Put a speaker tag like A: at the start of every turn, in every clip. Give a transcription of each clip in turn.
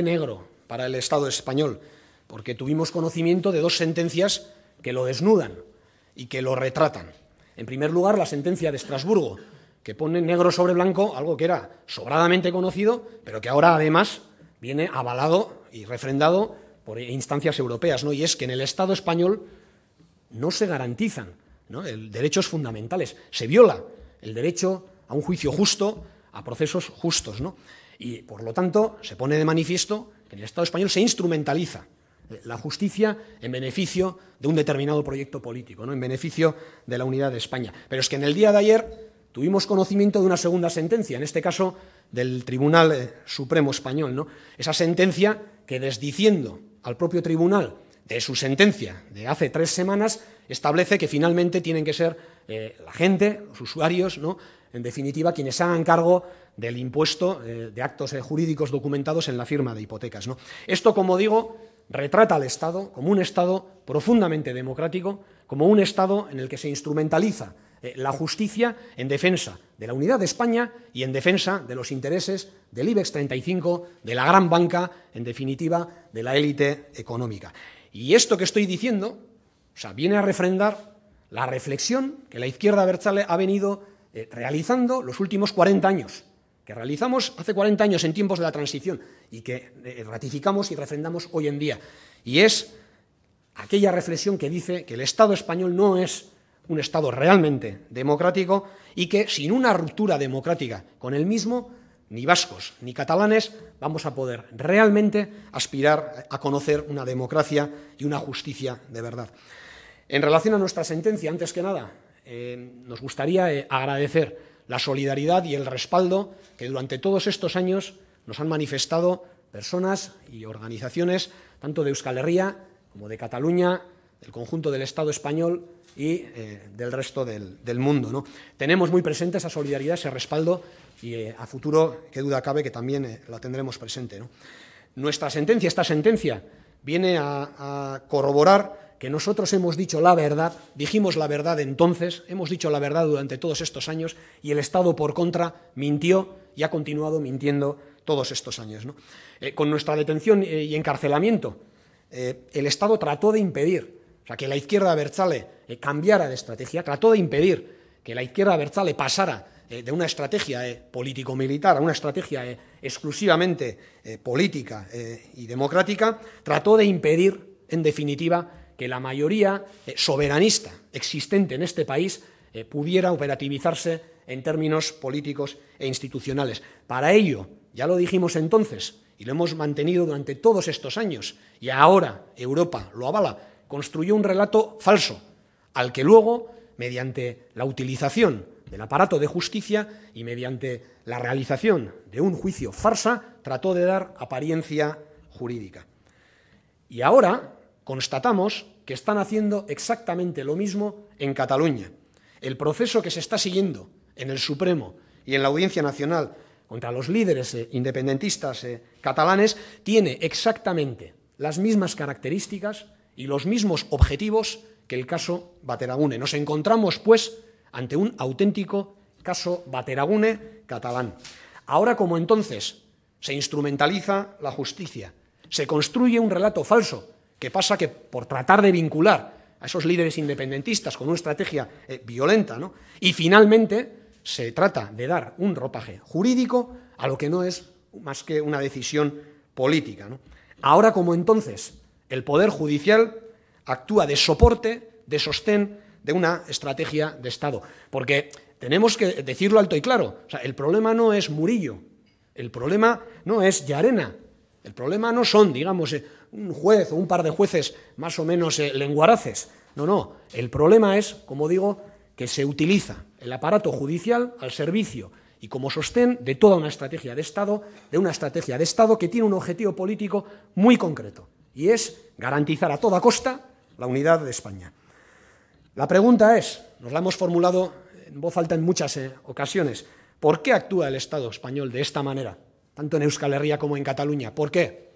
A: negro para el Estado español, porque tuvimos conocimiento de dos sentencias que lo desnudan y que lo retratan. En primer lugar, la sentencia de Estrasburgo, que pone negro sobre blanco algo que era sobradamente conocido, pero que ahora además viene avalado y refrendado por instancias europeas, ¿no? Y es que en el Estado español no se garantizan derechos fundamentales, se viola el derecho a un juicio justo, a procesos justos, ¿no? Y por lo tanto, se pone de manifiesto que en el Estado español se instrumentaliza la justicia en beneficio de un determinado proyecto político, ¿no? en beneficio de la unidad de España. Pero es que en el día de ayer tuvimos conocimiento de una segunda sentencia, en este caso del Tribunal eh, Supremo Español. ¿no? Esa sentencia que desdiciendo al propio tribunal de su sentencia de hace tres semanas, establece que finalmente tienen que ser eh, la gente, los usuarios, ¿no? en definitiva, quienes hagan cargo del impuesto eh, de actos eh, jurídicos documentados en la firma de hipotecas. Esto, como digo, retrata al Estado como un Estado profundamente democrático, como un Estado en el que se instrumentaliza eh, la justicia en defensa de la unidad de España y en defensa de los intereses del IBEX 35, de la gran banca, en definitiva, de la élite económica. Y esto que estoy diciendo o sea, viene a refrendar la reflexión que la izquierda abertzale ha venido realizando los últimos 40 años que realizamos hace 40 años en tiempos de la transición y que eh, ratificamos y refrendamos hoy en día. Y es aquella reflexión que dice que el Estado español no es un Estado realmente democrático y que sin una ruptura democrática con el mismo, ni vascos ni catalanes vamos a poder realmente aspirar a conocer una democracia y una justicia de verdad. En relación a nuestra sentencia, antes que nada, eh, nos gustaría eh, agradecer la solidaridad y el respaldo que durante todos estos años nos han manifestado personas y organizaciones, tanto de Euskal Herria como de Cataluña, del conjunto del Estado español y eh, del resto del, mundo. ¿no? Tenemos muy presente esa solidaridad, ese respaldo y eh, a futuro, qué duda cabe, que también eh, la tendremos presente. Nuestra sentencia, esta sentencia, viene a corroborar que nosotros hemos dicho la verdad, dijimos la verdad entonces, hemos dicho la verdad durante todos estos años y el Estado por contra mintió y ha continuado mintiendo todos estos años. Eh, con nuestra detención eh, y encarcelamiento, eh, el Estado trató de impedir, o sea, que la izquierda Berchale cambiara de estrategia, trató de impedir que la izquierda Berchale pasara de una estrategia político-militar a una estrategia exclusivamente política y democrática, trató de impedir, en definitiva, que la mayoría eh, soberanista existente en este país eh, pudiera operativizarse en términos políticos e institucionales. Para ello, ya lo dijimos entonces y lo hemos mantenido durante todos estos años, y ahora Europa lo avala, construyó un relato falso, al que luego, mediante la utilización del aparato de justicia y mediante la realización de un juicio farsa, trató de dar apariencia jurídica. Y ahora constatamos que están haciendo exactamente lo mismo en Cataluña. El proceso que se está siguiendo en el Supremo y en la Audiencia Nacional contra los líderes eh, independentistas eh, catalanes tiene exactamente las mismas características y los mismos objetivos que el caso Bateragune. Nos encontramos, pues, ante un auténtico caso Bateragune catalán. Ahora como entonces se instrumentaliza la justicia, se construye un relato falso que pasa que por tratar de vincular a esos líderes independentistas con una estrategia eh, violenta, ¿no? y finalmente se trata de dar un ropaje jurídico a lo que no es más que una decisión política. Ahora como entonces, el Poder Judicial actúa de soporte, de sostén de una estrategia de Estado. Porque tenemos que decirlo alto y claro, el problema no es Murillo, el problema no es Yarena, el problema no son, digamos, eh, un juez o un par de jueces más o menos eh, lenguaraces. No, no. El problema es, como digo, que se utiliza el aparato judicial al servicio y como sostén de toda una estrategia de Estado, de una estrategia de Estado que tiene un objetivo político muy concreto, y es garantizar a toda costa la unidad de España. La pregunta es, nos la hemos formulado en voz alta en muchas eh, ocasiones, ¿por qué actúa el Estado español de esta manera? tanto en Euskal Herria como en Cataluña. ¿Por qué?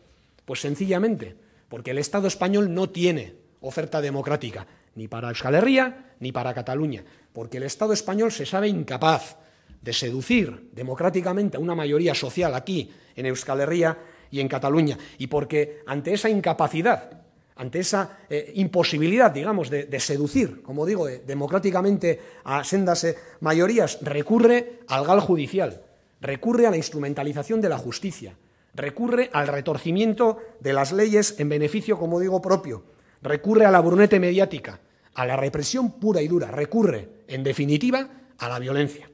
A: Pues sencillamente, porque el Estado español no tiene oferta democrática, ni para Euskal Herria ni para Cataluña, porque el Estado español se sabe incapaz de seducir democráticamente a una mayoría social aquí, en Euskal Herria y en Cataluña, y porque ante esa incapacidad, ante esa eh, imposibilidad, digamos, de, seducir, como digo, eh, democráticamente a sendas eh, mayorías, recurre al GAL judicial recurre a la instrumentalización de la justicia, recurre al retorcimiento de las leyes en beneficio, como digo, propio, recurre a la brunete mediática, a la represión pura y dura, recurre, en definitiva, a la violencia.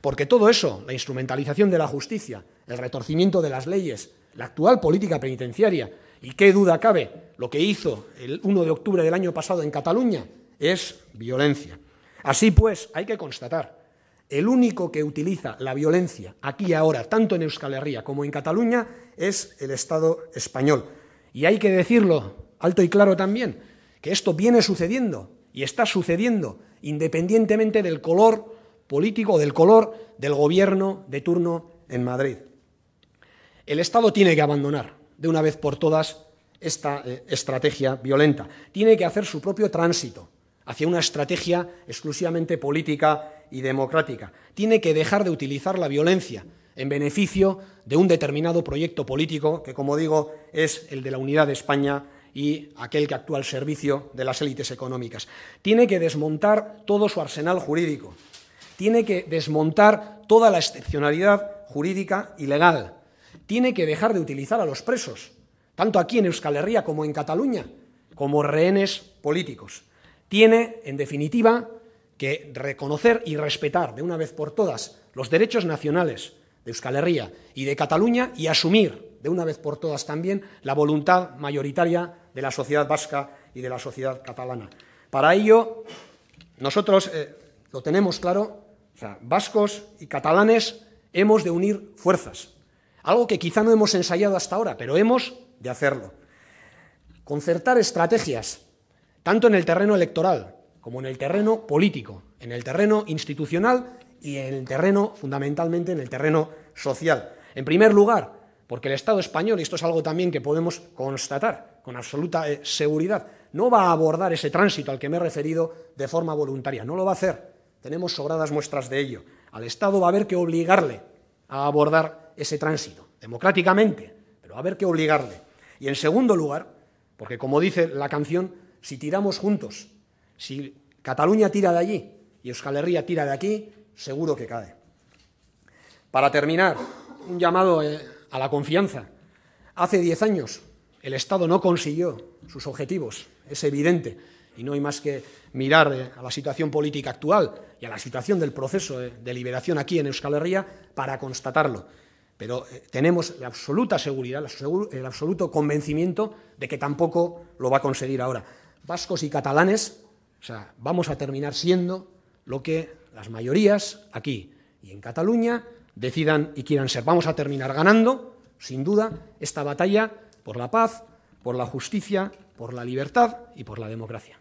A: Porque todo eso, la instrumentalización de la justicia, el retorcimiento de las leyes, la actual política penitenciaria, y qué duda cabe, lo que hizo el 1 de octubre del año pasado en Cataluña es violencia. Así pues, hay que constatar el único que utiliza la violencia aquí y ahora, tanto en Euskal Herria como en Cataluña, es el Estado español. Y hay que decirlo alto y claro también, que esto viene sucediendo y está sucediendo independientemente del color político o del color del gobierno de turno en Madrid. El Estado tiene que abandonar de una vez por todas esta eh, estrategia violenta. Tiene que hacer su propio tránsito hacia una estrategia exclusivamente política y democrática. Tiene que dejar de utilizar la violencia en beneficio de un determinado proyecto político que, como digo, es el de la unidad de España y aquel que actúa al servicio de las élites económicas. Tiene que desmontar todo su arsenal jurídico. Tiene que desmontar toda la excepcionalidad jurídica y legal. Tiene que dejar de utilizar a los presos, tanto aquí en Euskal Herria como en Cataluña, como rehenes políticos. Tiene, en definitiva, que reconocer y respetar de una vez por todas los derechos nacionales de Euskal Herria y de Cataluña y asumir de una vez por todas también la voluntad mayoritaria de la sociedad vasca y de la sociedad catalana. Para ello, nosotros eh, lo tenemos claro, o sea, vascos y catalanes hemos de unir fuerzas, algo que quizá no hemos ensayado hasta ahora, pero hemos de hacerlo. Concertar estrategias, tanto en el terreno electoral como en el terreno político, en el terreno institucional y en el terreno, fundamentalmente, en el terreno social. En primer lugar, porque el Estado español, y esto es algo también que podemos constatar con absoluta eh, seguridad, no va a abordar ese tránsito al que me he referido de forma voluntaria, no lo va a hacer. Tenemos sobradas muestras de ello. Al Estado va a haber que obligarle a abordar ese tránsito, democráticamente, pero va a haber que obligarle. Y en segundo lugar, porque como dice la canción, si tiramos juntos si Cataluña tira de allí y Euskal Herria tira de aquí, seguro que cae. Para terminar, un llamado eh, a la confianza. Hace diez años el Estado no consiguió sus objetivos, es evidente, y no hay más que mirar eh, a la situación política actual y a la situación del proceso eh, de liberación aquí en Euskal Herria para constatarlo. Pero tenemos la absoluta seguridad, el absoluto convencimiento de que tampoco lo va a conseguir ahora. Vascos y catalanes o sea, vamos a terminar siendo lo que las mayorías aquí y en Cataluña decidan y quieran ser. Vamos a terminar ganando, sin duda, esta batalla por la paz, por la justicia, por la libertad y por la democracia.